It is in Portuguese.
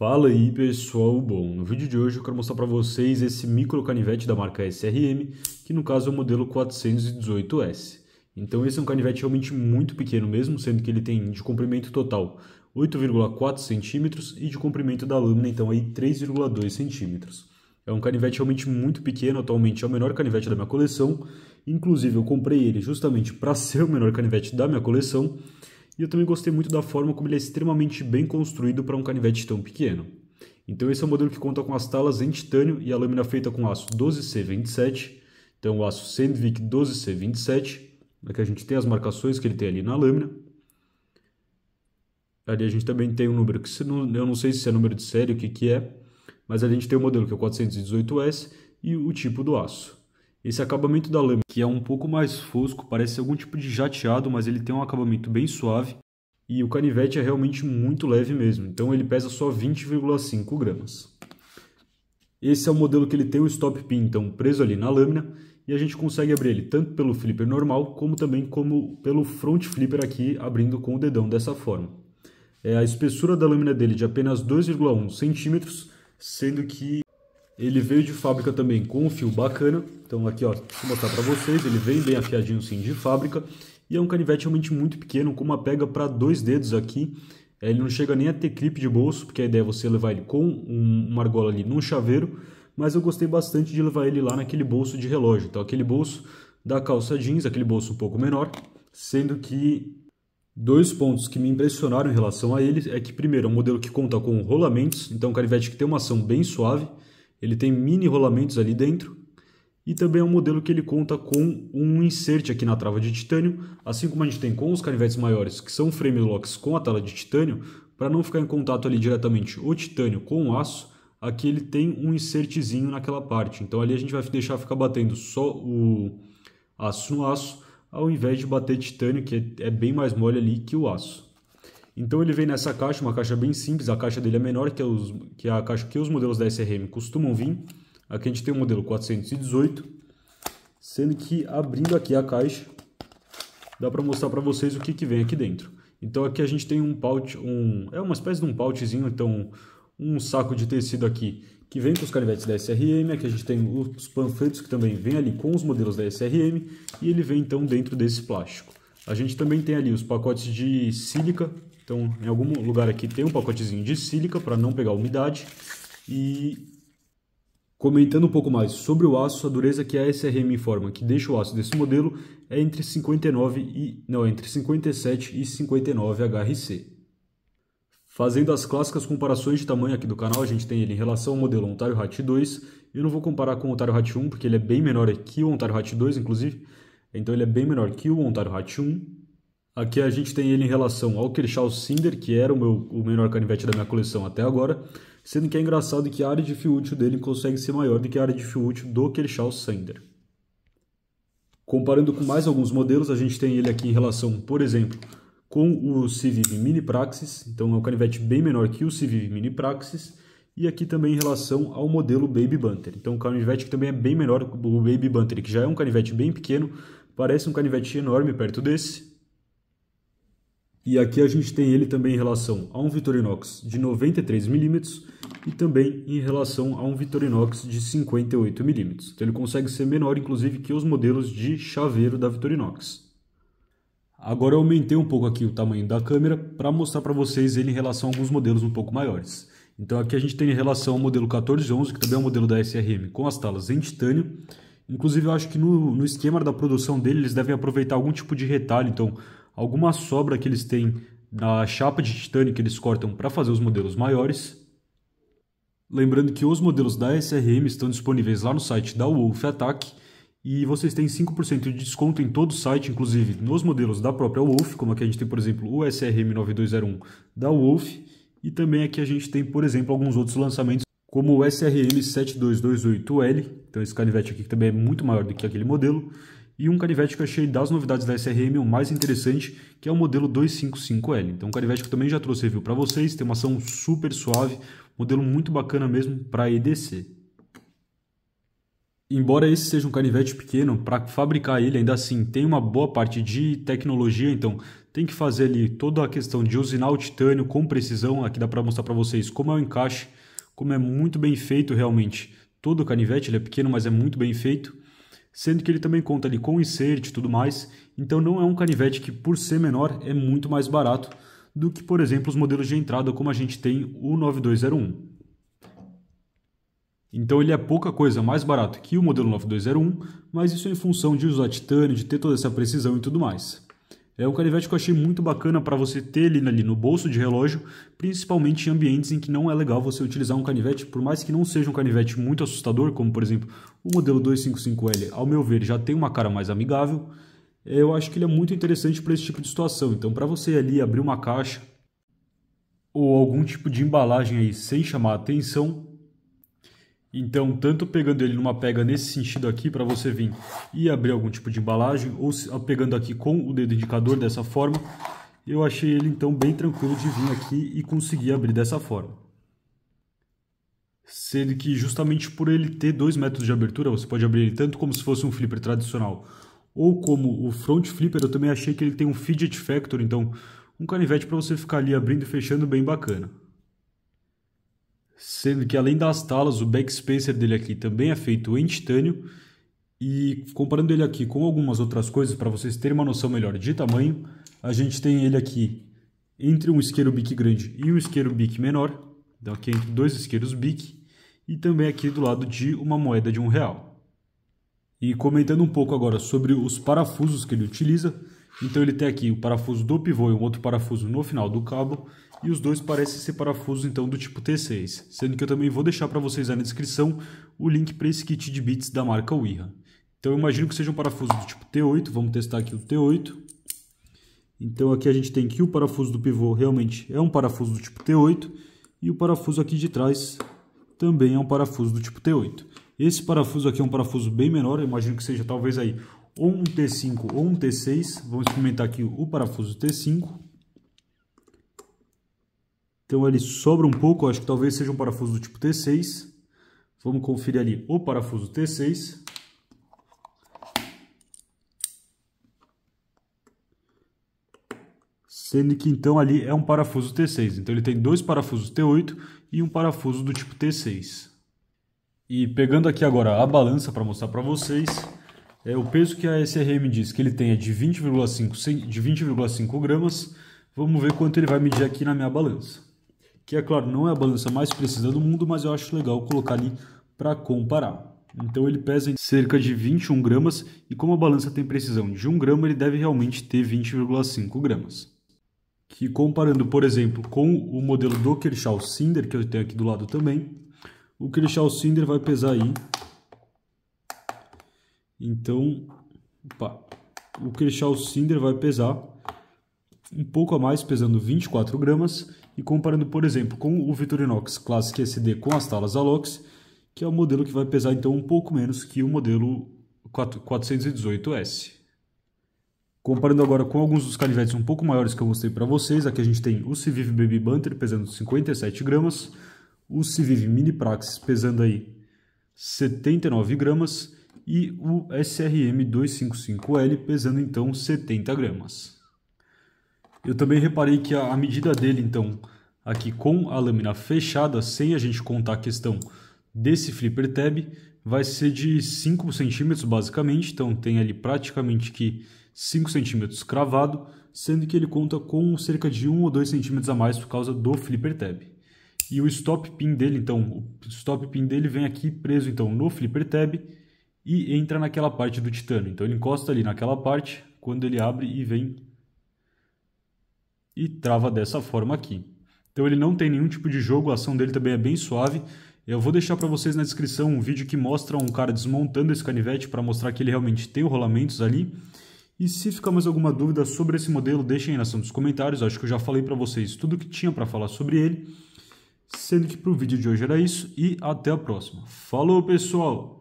Fala aí pessoal, bom, no vídeo de hoje eu quero mostrar para vocês esse micro canivete da marca SRM, que no caso é o modelo 418S. Então esse é um canivete realmente muito pequeno mesmo, sendo que ele tem de comprimento total 8,4 cm e de comprimento da lâmina então aí 3,2 cm. É um canivete realmente muito pequeno, atualmente é o menor canivete da minha coleção, inclusive eu comprei ele justamente para ser o menor canivete da minha coleção, e eu também gostei muito da forma como ele é extremamente bem construído para um canivete tão pequeno. Então esse é um modelo que conta com as talas em titânio e a lâmina feita com aço 12C27. Então o aço Sandvik 12C27. Aqui né, a gente tem as marcações que ele tem ali na lâmina. Ali a gente também tem um número que eu não sei se é número de série, o que, que é. Mas a gente tem o modelo que é o 418S e o tipo do aço. Esse acabamento da lâmina, que é um pouco mais fosco, parece algum tipo de jateado, mas ele tem um acabamento bem suave e o canivete é realmente muito leve mesmo, então ele pesa só 20,5 gramas. Esse é o modelo que ele tem o stop pin então preso ali na lâmina e a gente consegue abrir ele tanto pelo flipper normal como também como pelo front flipper aqui abrindo com o dedão dessa forma. É a espessura da lâmina dele de apenas 2,1 centímetros, sendo que ele veio de fábrica também com um fio bacana. Então aqui, ó, mostrar para vocês. Ele vem bem afiadinho sim de fábrica. E é um canivete realmente muito pequeno, com uma pega para dois dedos aqui. É, ele não chega nem a ter clipe de bolso, porque a ideia é você levar ele com uma argola ali num chaveiro. Mas eu gostei bastante de levar ele lá naquele bolso de relógio. Então aquele bolso da calça jeans, aquele bolso um pouco menor. Sendo que Dois pontos que me impressionaram em relação a ele é que, primeiro, é um modelo que conta com rolamentos, então é um canivete que tem uma ação bem suave, ele tem mini rolamentos ali dentro e também é um modelo que ele conta com um insert aqui na trava de titânio, assim como a gente tem com os canivetes maiores, que são frame locks com a tela de titânio, para não ficar em contato ali diretamente o titânio com o aço, aqui ele tem um insertzinho naquela parte. Então ali a gente vai deixar ficar batendo só o aço no aço, ao invés de bater titânio, que é bem mais mole ali que o aço. Então ele vem nessa caixa, uma caixa bem simples, a caixa dele é menor que, os, que a caixa que os modelos da SRM costumam vir. Aqui a gente tem o modelo 418, sendo que abrindo aqui a caixa, dá para mostrar para vocês o que, que vem aqui dentro. Então aqui a gente tem um pouch, um, é uma espécie de um pouchzinho, então um saco de tecido aqui que vem com os canivetes da SRM, aqui a gente tem os panfletos que também vem ali com os modelos da SRM e ele vem então dentro desse plástico. A gente também tem ali os pacotes de sílica. Então, em algum lugar aqui tem um pacotezinho de sílica para não pegar umidade. E Comentando um pouco mais sobre o aço, a dureza que a SRM informa que deixa o aço desse modelo é entre 59 e não, é entre 57 e 59 HRC. Fazendo as clássicas comparações de tamanho aqui do canal, a gente tem ele em relação ao modelo Ontario Hat 2. Eu não vou comparar com o Ontario Hat 1, porque ele é bem menor que o Ontario Hat 2, inclusive, então ele é bem menor que o Ontario Hatch 1. Aqui a gente tem ele em relação ao Kershaw Cinder, que era o, meu, o menor canivete da minha coleção até agora, sendo que é engraçado que a área de fio útil dele consegue ser maior do que a área de fio útil do Kershaw Cinder. Comparando com mais alguns modelos, a gente tem ele aqui em relação, por exemplo, com o Civiv Mini Praxis, então é um canivete bem menor que o Civiv Mini Praxis, e aqui também em relação ao modelo Baby Bunter. Então o canivete que também é bem menor, que o Baby Bunter, que já é um canivete bem pequeno, parece um canivete enorme perto desse. E aqui a gente tem ele também em relação a um Victorinox de 93mm e também em relação a um Victorinox de 58mm. Então ele consegue ser menor inclusive que os modelos de chaveiro da Victorinox. Agora eu aumentei um pouco aqui o tamanho da câmera para mostrar para vocês ele em relação a alguns modelos um pouco maiores. Então aqui a gente tem em relação ao modelo 1411, que também é um modelo da SRM, com as talas em titânio. Inclusive eu acho que no, no esquema da produção dele eles devem aproveitar algum tipo de retalho, então alguma sobra que eles têm na chapa de titânio que eles cortam para fazer os modelos maiores. Lembrando que os modelos da SRM estão disponíveis lá no site da Wolf Attack e vocês têm 5% de desconto em todo o site, inclusive nos modelos da própria Wolf, como aqui a gente tem, por exemplo, o SRM 9201 da Wolf e também aqui a gente tem, por exemplo, alguns outros lançamentos, como o SRM7228L, então esse canivete aqui que também é muito maior do que aquele modelo, e um canivete que eu achei das novidades da SRM o mais interessante, que é o modelo 255L. Então um canivete que eu também já trouxe review para vocês, tem uma ação super suave, modelo muito bacana mesmo para EDC. Embora esse seja um canivete pequeno, para fabricar ele ainda assim tem uma boa parte de tecnologia, então tem que fazer ali toda a questão de usinar o titânio com precisão. Aqui dá para mostrar para vocês como é o encaixe, como é muito bem feito realmente. Todo o canivete ele é pequeno, mas é muito bem feito. Sendo que ele também conta ali com insert e tudo mais. Então não é um canivete que por ser menor é muito mais barato do que, por exemplo, os modelos de entrada como a gente tem o 9201. Então ele é pouca coisa mais barato que o modelo 9201, mas isso é em função de usar titânio, de ter toda essa precisão e tudo mais. É um canivete que eu achei muito bacana para você ter ele ali no bolso de relógio, principalmente em ambientes em que não é legal você utilizar um canivete, por mais que não seja um canivete muito assustador, como por exemplo o modelo 255L, ao meu ver, já tem uma cara mais amigável. Eu acho que ele é muito interessante para esse tipo de situação. Então, para você ali abrir uma caixa ou algum tipo de embalagem aí sem chamar a atenção, então, tanto pegando ele numa pega nesse sentido aqui para você vir e abrir algum tipo de embalagem, ou ah, pegando aqui com o dedo indicador dessa forma, eu achei ele então bem tranquilo de vir aqui e conseguir abrir dessa forma. Sendo que justamente por ele ter dois métodos de abertura, você pode abrir ele tanto como se fosse um flipper tradicional ou como o front flipper, eu também achei que ele tem um fidget factor, então um canivete para você ficar ali abrindo e fechando bem bacana sendo que além das talas, o backspacer dele aqui também é feito em titânio. E comparando ele aqui com algumas outras coisas, para vocês terem uma noção melhor de tamanho, a gente tem ele aqui entre um isqueiro bic grande e um isqueiro bic menor. Então aqui é entre dois isqueiros bic e também aqui do lado de uma moeda de um real. E comentando um pouco agora sobre os parafusos que ele utiliza, então ele tem aqui o parafuso do pivô e um outro parafuso no final do cabo e os dois parecem ser parafusos então do tipo T6, sendo que eu também vou deixar para vocês aí na descrição o link para esse kit de bits da marca Wirra. Então eu imagino que seja um parafuso do tipo T8, vamos testar aqui o T8. Então aqui a gente tem que o parafuso do pivô realmente é um parafuso do tipo T8 e o parafuso aqui de trás também é um parafuso do tipo T8. Esse parafuso aqui é um parafuso bem menor, eu imagino que seja talvez aí ou um T5 ou um T6. Vamos experimentar aqui o parafuso T5. Então ele sobra um pouco, acho que talvez seja um parafuso do tipo T6. Vamos conferir ali o parafuso T6. Sendo que então ali é um parafuso T6. Então ele tem dois parafusos T8 e um parafuso do tipo T6. E pegando aqui agora a balança para mostrar para vocês, é, o peso que a SRM diz que ele tem é de 20,5 de 20,5 gramas. Vamos ver quanto ele vai medir aqui na minha balança que é claro, não é a balança mais precisa do mundo, mas eu acho legal colocar ali para comparar. Então ele pesa cerca de 21 gramas e como a balança tem precisão de 1 grama, ele deve realmente ter 20,5 gramas. Que comparando, por exemplo, com o modelo do Kershaw Cinder, que eu tenho aqui do lado também, o Kershaw Cinder vai pesar aí. Então, opa, o Kershaw Cinder vai pesar um pouco a mais, pesando 24 gramas, e comparando, por exemplo, com o Victorinox Classic SD com as talas Alox, que é o modelo que vai pesar então um pouco menos que o modelo 4, 418S. Comparando agora com alguns dos canivetes um pouco maiores que eu mostrei para vocês, aqui a gente tem o Civive Baby Bunter pesando 57 gramas, o Civive Mini Praxis pesando aí 79 gramas e o SRM 255L pesando então 70 gramas. Eu também reparei que a, medida dele, então, aqui com a lâmina fechada, sem a gente contar a questão desse flipper tab, vai ser de 5 centímetros basicamente, então tem ali praticamente que 5 centímetros cravado, sendo que ele conta com cerca de 1 ou 2 centímetros a mais por causa do flipper tab. E o stop pin dele, então, o stop pin dele vem aqui preso então no flipper tab e entra naquela parte do titânio. Então ele encosta ali naquela parte quando ele abre e vem e trava dessa forma aqui. Então ele não tem nenhum tipo de jogo, a ação dele também é bem suave. Eu vou deixar para vocês na descrição um vídeo que mostra um cara desmontando esse canivete para mostrar que ele realmente tem rolamentos ali. E se ficar mais alguma dúvida sobre esse modelo, deixem aí na ação dos comentários. acho que eu já falei para vocês tudo o que tinha para falar sobre ele. Sendo que para o vídeo de hoje era isso e até a próxima. Falou, pessoal!